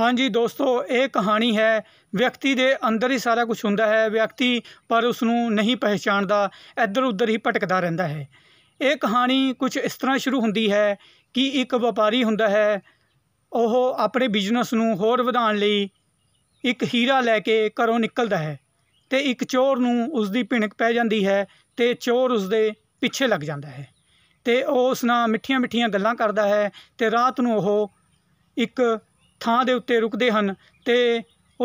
ਹਾਂਜੀ ਦੋਸਤੋ ਇਹ ਕਹਾਣੀ ਹੈ ਵਿਅਕਤੀ ਦੇ ਅੰਦਰ ਹੀ ਸਾਰਾ ਕੁਝ ਹੁੰਦਾ ਹੈ ਵਿਅਕਤੀ ਪਰ ਉਸ ਨੂੰ ਨਹੀਂ ਪਹਿਚਾਣਦਾ ਇੱਧਰ ਉੱਧਰ ਹੀ ਭਟਕਦਾ ਰਹਿੰਦਾ ਹੈ ਇਹ ਕਹਾਣੀ ਕੁਝ ਇਸ ਤਰ੍ਹਾਂ ਸ਼ੁਰੂ ਹੁੰਦੀ ਹੈ ਕਿ ਇੱਕ ਵਪਾਰੀ ਹੁੰਦਾ ਹੈ ਉਹ ਆਪਣੇ ਬਿਜ਼ਨਸ ਨੂੰ ਹੋਰ ਵਧਾਉਣ ਲਈ ਇੱਕ ਹੀਰਾ ਲੈ ਕੇ ਘਰੋਂ ਨਿਕਲਦਾ ਹੈ ਤੇ ਇੱਕ ਚੋਰ ਨੂੰ ਉਸ ਦੀ ਭਿਣਕ ਪੈ ਜਾਂਦੀ ਹੈ ਤੇ ਚੋਰ ਉਸ ਦੇ ਪਿੱਛੇ ਲੱਗ ਜਾਂਦਾ ਹੈ ਤੇ ਉਹ ਉਸ ਨਾਲ ਮਿੱਠੀਆਂ-ਮਿੱਠੀਆਂ ਗੱਲਾਂ ਕਰਦਾ ਹੈ ਤੇ ਰਾਤ ਨੂੰ ਉਹ ਇੱਕ ਥਾਂ ਦੇ ਉੱਤੇ ਰੁਕਦੇ ਹਨ ਤੇ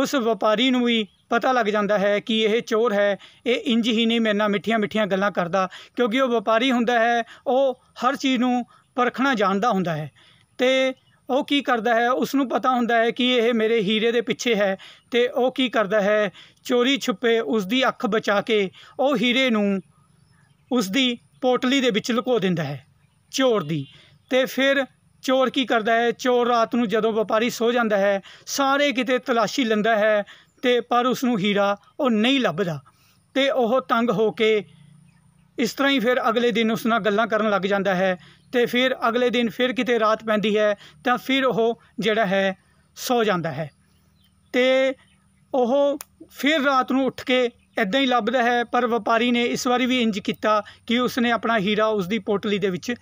ਉਸ ਵਪਾਰੀ ਨੂੰ ਵੀ ਪਤਾ ਲੱਗ ਜਾਂਦਾ ਹੈ ਕਿ ਇਹ ਚੋਰ ਹੈ ਇਹ ਇੰਜ ਹੀ ਨਹੀਂ ਮੇਰੇ ਨਾਲ ਮਿੱਠੀਆਂ ਮਿੱਠੀਆਂ ਗੱਲਾਂ ਕਰਦਾ ਕਿਉਂਕਿ ਉਹ ਵਪਾਰੀ ਹੁੰਦਾ ਹੈ ਉਹ ਹਰ ਚੀਜ਼ ਨੂੰ ਪਰਖਣਾ ਜਾਣਦਾ ਹੁੰਦਾ ਹੈ ਤੇ ਉਹ ਕੀ ਕਰਦਾ ਹੈ ਉਸ ਨੂੰ ਪਤਾ ਹੁੰਦਾ ਹੈ ਕਿ ਇਹ ਮੇਰੇ ਹੀਰੇ ਦੇ ਪਿੱਛੇ ਹੈ ਤੇ ਉਹ ਕੀ ਕਰਦਾ ਹੈ ਚੋਰੀ ਛੁਪੇ ਉਸ ਦੀ ਅੱਖ ਬਚਾ ਕੇ ਉਹ ਹੀਰੇ ਨੂੰ ਉਸ ਦੀ ਪੋਟਲੀ ਦੇ ਵਿੱਚ ਲੁਕੋ ਦਿੰਦਾ ਹੈ ਚੋਰ ਦੀ ਤੇ ਫਿਰ ਚੋਰ ਕੀ ਕਰਦਾ ਹੈ ਚੋਰ ਰਾਤ ਨੂੰ ਜਦੋਂ ਵਪਾਰੀ ਸੋ ਜਾਂਦਾ ਹੈ ਸਾਰੇ ਕਿਤੇ ਤਲਾਸ਼ੀ ਲੈਂਦਾ ਹੈ ਤੇ ਪਰ ਉਸ ਨੂੰ ਹੀਰਾ ਉਹ ਨਹੀਂ ਲੱਭਦਾ ਤੇ ਉਹ ਤੰਗ ਹੋ ਕੇ ਇਸ ਤਰ੍ਹਾਂ ਹੀ ਫਿਰ ਅਗਲੇ ਦਿਨ ਉਸ ਨਾਲ ਗੱਲਾਂ ਕਰਨ ਲੱਗ ਜਾਂਦਾ ਹੈ ਤੇ ਫਿਰ ਅਗਲੇ ਦਿਨ ਫਿਰ ਕਿਤੇ ਰਾਤ ਪੈਂਦੀ ਹੈ ਤਾਂ ਫਿਰ ਉਹ ਜਿਹੜਾ ਹੈ ਸੌ ਜਾਂਦਾ ਹੈ ਤੇ ਉਹ ਫਿਰ ਰਾਤ ਨੂੰ ਉੱਠ ਕੇ ਇਦਾਂ ਹੀ ਲੱਭਦਾ ਹੈ ਪਰ ਵਪਾਰੀ ਨੇ ਇਸ ਵਾਰੀ ਵੀ ਇੰਜ ਕੀਤਾ ਕਿ ਉਸਨੇ ਆਪਣਾ ਹੀਰਾ ਉਸ ਦੀ ਪੋਟਲੀ ਦੇ ਵਿੱਚ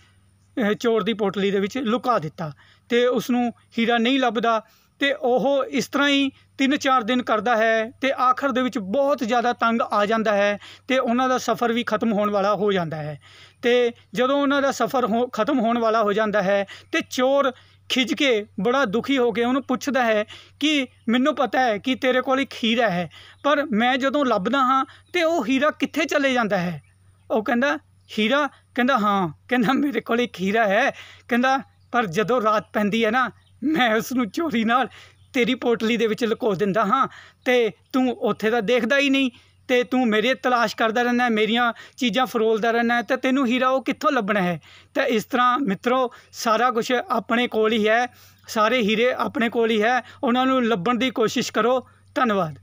ਚੋਰ ਦੀ ਪੋਟਲੀ ਦੇ ਵਿੱਚ ਲੁਕਾ ਦਿੱਤਾ ਤੇ ਉਸ ਨੂੰ ਹੀਰਾ ਨਹੀਂ ਲੱਭਦਾ ਤੇ ਉਹ ਇਸ ਤਰ੍ਹਾਂ ਹੀ 3-4 ਦਿਨ ਕਰਦਾ ਹੈ ਤੇ ਆਖਰ ਦੇ ਵਿੱਚ ਬਹੁਤ ਜ਼ਿਆਦਾ ਤੰਗ ਆ ਜਾਂਦਾ ਹੈ ਤੇ ਉਹਨਾਂ ਦਾ ਸਫ਼ਰ ਵੀ ਖਤਮ ਹੋਣ ਵਾਲਾ ਹੋ ਜਾਂਦਾ ਹੈ ਤੇ ਜਦੋਂ ਉਹਨਾਂ ਦਾ ਸਫ਼ਰ ਖਤਮ ਹੋਣ ਵਾਲਾ ਹੋ ਜਾਂਦਾ ਹੈ ਤੇ ਚੋਰ ਖਿੱਚ ਕੇ ਬੜਾ ਦੁਖੀ ਹੋ ਕੇ ਉਹਨੂੰ ਪੁੱਛਦਾ ਹੈ ਕਿ ਮੈਨੂੰ ਪਤਾ ਹੈ ਕਿ ਤੇਰੇ ਕੋਲ ਇੱਕ ਹੀਰਾ ਹੈ ਪਰ ਮੈਂ ਜਦੋਂ ਲੱਭਦਾ ਹਾਂ ਤੇ ਉਹ ਹੀਰਾ ਕਿੱਥੇ ਚਲੇ ਜਾਂਦਾ ਹੈ ਉਹ ਕਹਿੰਦਾ ਹੀਰਾ ਕਹਿੰਦਾ ਹਾਂ ਕਹਿੰਦਾ ਮੇਰੇ ਕੋਲ ਇੱਕ ਹੀਰਾ ਹੈ ਕਹਿੰਦਾ ਪਰ ਜਦੋਂ ਰਾਤ ਪੈਂਦੀ ਹੈ ਨਾ ਮੈਂ ਉਸ ਨੂੰ ਚੋਰੀ ਨਾਲ ਤੇਰੀ ਪੋਟਲੀ ਦੇ ਵਿੱਚ ਲੁਕੋ ਦਿੰਦਾ ਹਾਂ ਤੇ ਤੂੰ ਉੱਥੇ ਦਾ ਦੇਖਦਾ ਹੀ ਨਹੀਂ ਤੇ ਤੂੰ ਮੇਰੇ ਤਲਾਸ਼ ਕਰਦਾ ਰਹਿਣਾ ਮੇਰੀਆਂ ਚੀਜ਼ਾਂ ਫਰੋਲਦਾ ਰਹਿਣਾ ਤੇ ਤੈਨੂੰ ਹੀਰਾ ਉਹ ਕਿੱਥੋਂ ਲੱਭਣਾ ਹੈ ਤੇ ਇਸ ਤਰ੍ਹਾਂ ਮਿੱਤਰੋ ਸਾਰਾ ਕੁਝ ਆਪਣੇ ਕੋਲ ਹੀ ਹੈ ਸਾਰੇ ਹੀਰੇ ਆਪਣੇ ਕੋਲ ਹੀ ਹੈ ਉਹਨਾਂ ਨੂੰ ਲੱਭਣ ਦੀ ਕੋਸ਼ਿਸ਼ ਕਰੋ ਧੰਨਵਾਦ